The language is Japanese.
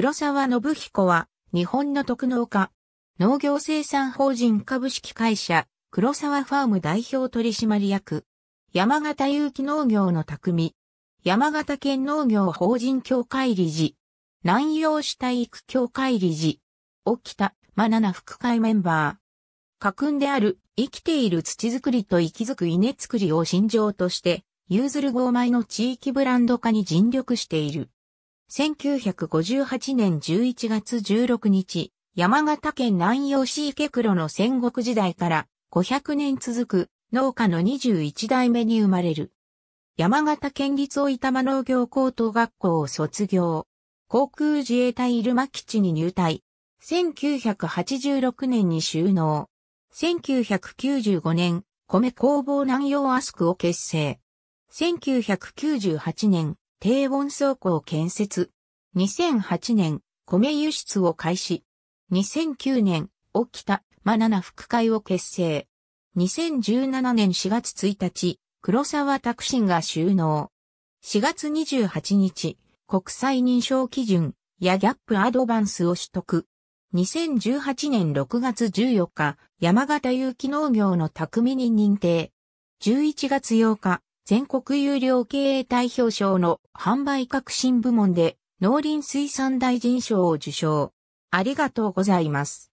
黒沢信彦は、日本の特農家、農業生産法人株式会社、黒沢ファーム代表取締役、山形有機農業の匠、山形県農業法人協会理事、南洋市体育協会理事、沖田、真七副会メンバー。家訓である、生きている土作りと息づく稲作りを信条として、ユーズル号米の地域ブランド化に尽力している。1958年11月16日、山形県南陽市池黒の戦国時代から500年続く農家の21代目に生まれる。山形県立大玉農業高等学校を卒業。航空自衛隊入間基地に入隊。1986年に収納。1995年、米工房南洋アスクを結成。1998年、低温倉庫を建設。2008年、米輸出を開始。2009年、沖田、マナナ副会を結成。2017年4月1日、黒沢拓進が収納。4月28日、国際認証基準、やギャップアドバンスを取得。2018年6月14日、山形有機農業の匠に認定。11月8日、全国有料経営代表賞の販売革新部門で農林水産大臣賞を受賞。ありがとうございます。